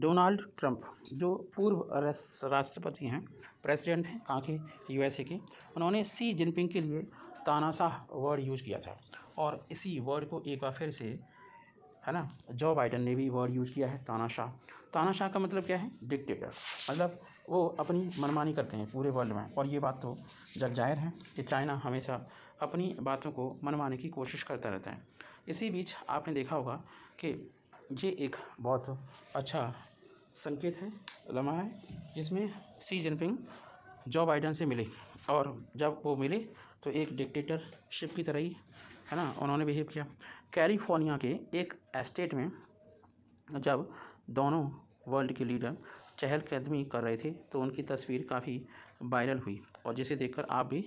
Donald Trump जो पूर्व राष्ट्रपति हैं प्रेसिडेंट हैं कहाँ के यूएसए के उन्होंने सी जिनपिंग के लिए तानाशाह वर्ड यूज किया था और इसी वर्ड को एक बार फिर से है ना जो बाइडन ने भी वर्ड यूज़ किया है तानाशाह तानाशाह का मतलब क्या है डिक्टेटर मतलब वो अपनी मनमानी करते हैं पूरे वर्ल्ड में और ये बात तो जग जाहिर है कि चाइना हमेशा अपनी बातों को मनवाने की कोशिश करता रहता है इसी बीच आपने देखा होगा कि ये एक बहुत अच्छा संकेत है लम्हा है जिसमें सी जिनपिंग जो बाइडन से मिले और जब वो मिले तो एक डिक्टेटरशिप की तरह ही है ना उन्होंने बिहेव किया कैलिफोर्निया के एक एस्टेट में जब दोनों वर्ल्ड के लीडर चहलकदमी कर रहे थे तो उनकी तस्वीर काफ़ी वायरल हुई और जिसे देखकर आप भी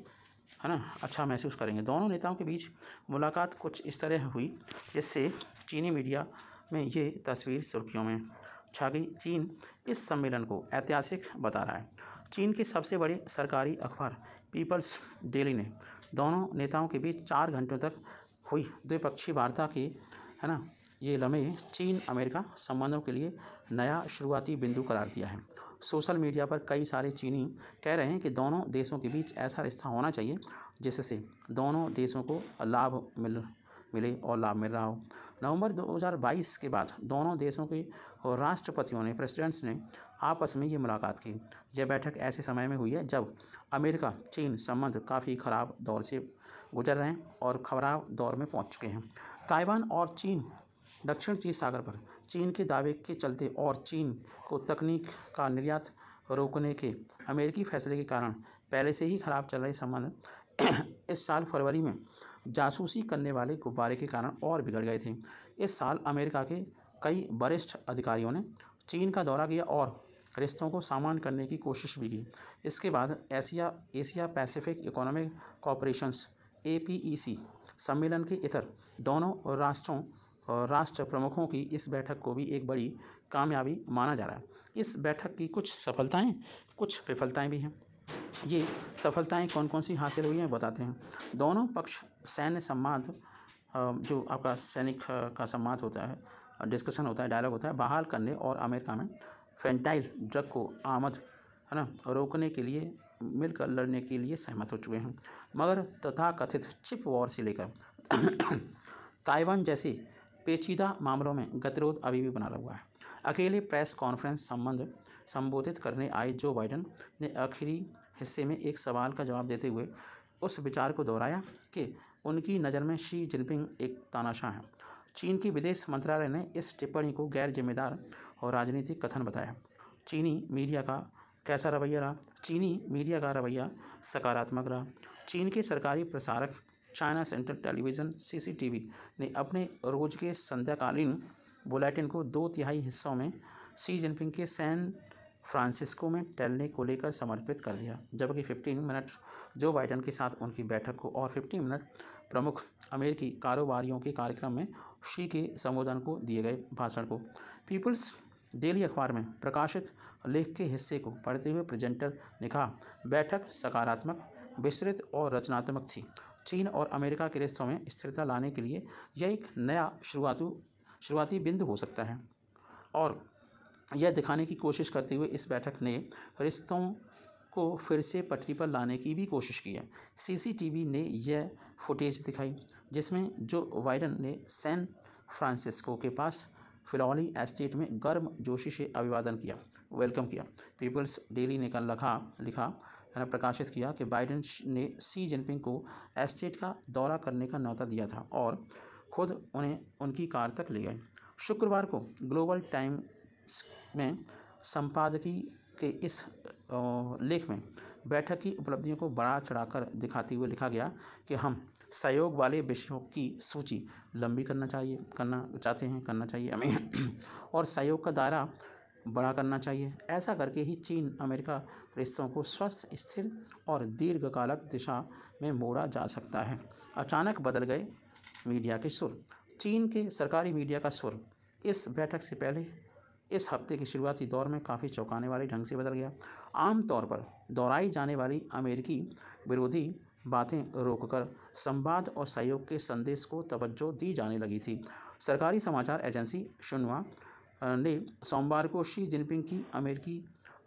है ना अच्छा महसूस करेंगे दोनों नेताओं के बीच मुलाकात कुछ इस तरह हुई जिससे चीनी मीडिया में ये तस्वीर सुर्खियों में छा गई चीन इस सम्मेलन को ऐतिहासिक बता रहा है चीन के सबसे बड़े सरकारी अखबार पीपल्स डेली ने दोनों नेताओं के बीच चार घंटों तक हुई द्विपक्षीय वार्ता की है ना ये लम्हे चीन अमेरिका संबंधों के लिए नया शुरुआती बिंदु करार दिया है सोशल मीडिया पर कई सारे चीनी कह रहे हैं कि दोनों देशों के बीच ऐसा रिश्ता होना चाहिए जिससे दोनों देशों को लाभ मिल मिले और लाभ मिल रहा हो नवंबर 2022 के बाद दोनों देशों के राष्ट्रपतियों ने प्रेसिडेंट्स ने आपस में ये मुलाकात की यह बैठक ऐसे समय में हुई है जब अमेरिका चीन संबंध काफ़ी ख़राब दौर से गुजर रहे हैं और खराब दौर में पहुंच चुके हैं ताइवान और चीन दक्षिण चीन सागर पर चीन के दावे के चलते और चीन को तकनीक का निर्यात रोकने के अमेरिकी फैसले के कारण पहले से ही खराब चल रहे संबंध इस साल फरवरी में जासूसी करने वाले गुब्बारे के कारण और बिगड़ गए थे इस साल अमेरिका के कई वरिष्ठ अधिकारियों ने चीन का दौरा किया और रिश्तों को सामान करने की कोशिश भी की इसके बाद Asia Asia Pacific economic cooperations ए सम्मेलन के इतर दोनों राष्ट्रों राष्ट्र प्रमुखों की इस बैठक को भी एक बड़ी कामयाबी माना जा रहा है इस बैठक की कुछ सफलताएं कुछ विफलताएं भी हैं ये सफलताएं कौन कौन सी हासिल हुई हैं बताते हैं दोनों पक्ष सैन्य संवाद जो आपका सैनिक का संवाद होता है डिस्कशन होता है डायलॉग होता है बहाल करने और अमेरिका में फेंटाइल ड्रग को आमद है ना रोकने के लिए मिलकर लड़ने के लिए सहमत हो चुके हैं मगर तथाकथित चिप वॉर से लेकर ताइवान जैसे पेचीदा मामलों में गतिरोध अभी भी बना हुआ है अकेले प्रेस कॉन्फ्रेंस संबंध संबोधित करने आए जो बाइडन ने आखिरी हिस्से में एक सवाल का जवाब देते हुए उस विचार को दोहराया कि उनकी नज़र में शी जिनपिंग एक तानाशाह हैं चीन की विदेश मंत्रालय ने इस टिप्पणी को गैर जिम्मेदार और राजनीतिक कथन बताया चीनी मीडिया का कैसा रवैया रहा चीनी मीडिया का रवैया सकारात्मक रहा चीन के सरकारी प्रसारक चाइना सेंट्रल टेलीविज़न सीसीटीवी ने अपने रोज के संध्याकालीन बुलेटिन को दो तिहाई हिस्सों में सी जिनपिंग के सैन फ्रांसिस्को में टेलने को लेकर समर्पित कर दिया जबकि 15 मिनट जो बाइडन के साथ उनकी बैठक को और 15 मिनट प्रमुख अमेरिकी कारोबारियों के कार्यक्रम में शी के संबोधन को दिए गए भाषण को पीपल्स डेली अखबार में प्रकाशित लेख के हिस्से को पढ़ते हुए प्रेजेंटर ने कहा बैठक सकारात्मक विस्तृत और रचनात्मक थी चीन और अमेरिका के रिश्तों में स्थिरता लाने के लिए यह एक नया शुरुआती शुरुआती बिंदु हो सकता है और यह दिखाने की कोशिश करते हुए इस बैठक ने रिश्तों को फिर से पटरी पर लाने की भी कोशिश की है सीसीटीवी ने यह फुटेज दिखाई जिसमें जो वायरन ने सैन फ्रांसिस्को के पास फिलौली एस्टेट में गर्म जोशी से अभिवादन किया वेलकम किया पीपल्स डेली ने कल लिखा लिखा प्रकाशित किया कि बाइडेन ने सी जिनपिंग को एस्टेट का दौरा करने का न्यौता दिया था और खुद उन्हें उनकी कार तक ले गए शुक्रवार को ग्लोबल टाइम में संपादकीय के इस लेख में बैठक की उपलब्धियों को बढ़ा चढ़ाकर दिखाते हुए लिखा गया कि हम सहयोग वाले विषयों की सूची लंबी करना चाहिए करना चाहते हैं करना चाहिए हमें और सहयोग का दायरा बड़ा करना चाहिए ऐसा करके ही चीन अमेरिका रिश्तों को स्वस्थ स्थिर और दीर्घकालक दिशा में मोड़ा जा सकता है अचानक बदल गए मीडिया के सुर चीन के सरकारी मीडिया का सुर इस बैठक से पहले इस हफ्ते के शुरुआती दौर में काफ़ी चौंकाने वाले ढंग से बदल गया आमतौर पर दोहराई जाने वाली अमेरिकी विरोधी बातें रोककर संवाद और सहयोग के संदेश को तवज्जो दी जाने लगी थी सरकारी समाचार एजेंसी शुनवा ने सोमवार को शी जिनपिंग की अमेरिकी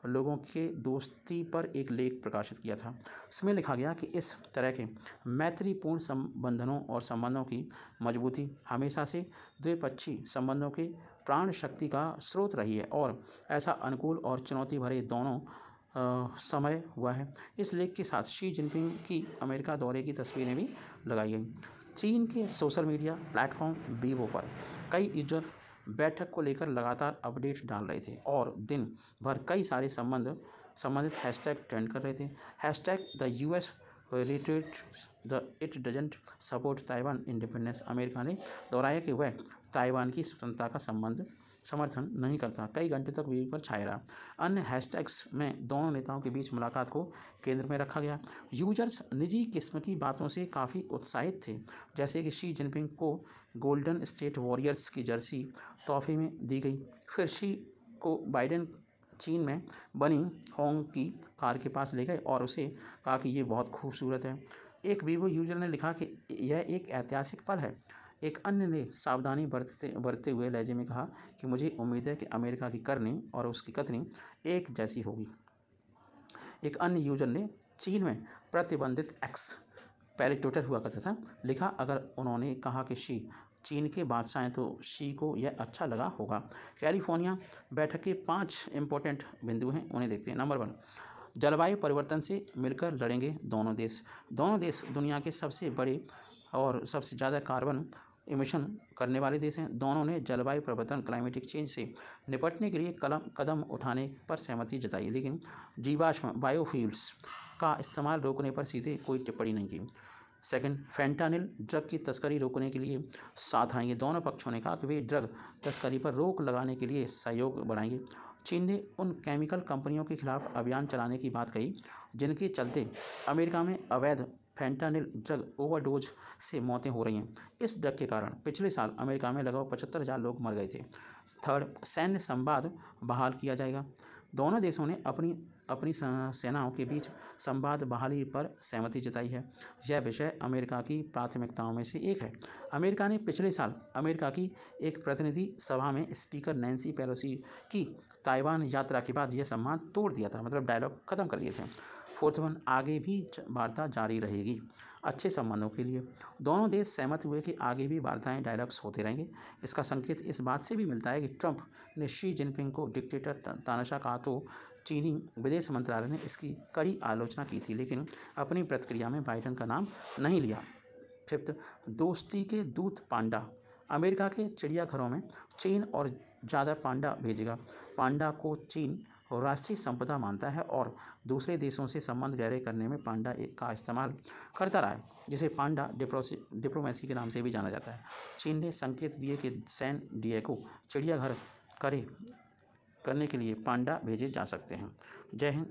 लोगों के दोस्ती पर एक लेख प्रकाशित किया था उसमें लिखा गया कि इस तरह के मैत्रीपूर्ण संबंधनों और संबंधों की मजबूती हमेशा से द्विपक्षीय संबंधों के प्राण शक्ति का स्रोत रही है और ऐसा अनुकूल और चुनौती भरे दोनों आ, समय हुआ है इस लेख के साथ शी जिनपिंग की अमेरिका दौरे की तस्वीरें भी लगाई गई चीन के सोशल मीडिया प्लेटफॉर्म वीवो पर कई यूजर बैठक को लेकर लगातार अपडेट डाल रहे थे और दिन भर कई सारे संबंध संबंधित हैशटैग ट्रेंड कर रहे थे hashtag the U S retreat the it doesn't support Taiwan independence America ने दोहराया कि वह ताइवान की स्वतंत्रता का संबंध समर्थन नहीं करता कई घंटे तक वीवी पर छाया रहा अन्य हैशटैग्स में दोनों नेताओं के बीच मुलाकात को केंद्र में रखा गया यूजर्स निजी किस्म की बातों से काफ़ी उत्साहित थे जैसे कि शी जिनपिंग को गोल्डन स्टेट वॉरियर्स की जर्सी तोहफे में दी गई फिर शी को बाइडेन चीन में बनी होंग की कार के पास ले गए और उसे कहा कि ये बहुत खूबसूरत है एक वीवो यूजर ने लिखा कि यह एक ऐतिहासिक पल है एक अन्य ने सावधानी बरतते बरतते हुए लहजे में कहा कि मुझे उम्मीद है कि अमेरिका की करनी और उसकी कथनी एक जैसी होगी एक अन्य यूजर ने चीन में प्रतिबंधित एक्स पहले ट्विटर हुआ करता था लिखा अगर उन्होंने कहा कि शी चीन के बादशाह हैं तो शी को यह अच्छा लगा होगा कैलिफोर्निया बैठक के पांच इम्पोर्टेंट बिंदु हैं उन्हें देखते हैं नंबर वन जलवायु परिवर्तन से मिलकर लड़ेंगे दोनों देश दोनों देश दुनिया के सबसे बड़े और सबसे ज़्यादा कार्बन इमिशन करने वाले देश हैं दोनों ने जलवायु परिवर्तन क्लाइमेटिक चेंज से निपटने के लिए कलम कदम उठाने पर सहमति जताई लेकिन जीवाश्म बायोफ्यूल्स का इस्तेमाल रोकने पर सीधे कोई टिप्पणी नहीं की सेकंड फेंटानिल ड्रग की तस्करी रोकने के लिए साथ आएंगे दोनों पक्षों ने कहा कि वे ड्रग तस्करी पर रोक लगाने के लिए सहयोग बढ़ाएंगे चीन ने उन केमिकल कंपनियों के खिलाफ अभियान चलाने की बात कही जिनके चलते अमेरिका में अवैध फेंटानिल ड्रग ओवरडोज से मौतें हो रही हैं इस ड्रग के कारण पिछले साल अमेरिका में लगभग पचहत्तर हज़ार लोग मर गए थे थर्ड सैन्य संवाद बहाल किया जाएगा दोनों देशों ने अपनी अपनी सेनाओं के बीच संवाद बहाली पर सहमति जताई है यह विषय अमेरिका की प्राथमिकताओं में से एक है अमेरिका ने पिछले साल अमेरिका की एक प्रतिनिधि सभा में स्पीकर नैन्सी पेलोसी की ताइवान यात्रा के बाद यह सम्मान तोड़ दिया था मतलब डायलॉग ख़त्म कर दिए थे फोर्थ वन आगे भी वार्ता जारी रहेगी अच्छे संबंधों के लिए दोनों देश सहमत हुए कि आगे भी वार्ताएं डायलॉग्स होते रहेंगे इसका संकेत इस बात से भी मिलता है कि ट्रंप ने शी जिनपिंग को डिक्टेटर तानाशाह कहा तो चीनी विदेश मंत्रालय ने इसकी कड़ी आलोचना की थी लेकिन अपनी प्रतिक्रिया में बाइडन का नाम नहीं लिया फिफ्थ दोस्ती के दूत पांडा अमेरिका के चिड़ियाघरों में चीन और ज़्यादा पांडा भेजेगा पांडा को चीन और राष्ट्रीय संपदा मानता है और दूसरे देशों से संबंध गहरे करने में पांडा का इस्तेमाल करता रहा है जिसे पांडा डिप्लोमेसी के नाम से भी जाना जाता है चीन ने संकेत दिए कि सैन डिएगो चिड़ियाघर करे करने के लिए पांडा भेजे जा सकते हैं जय हिंद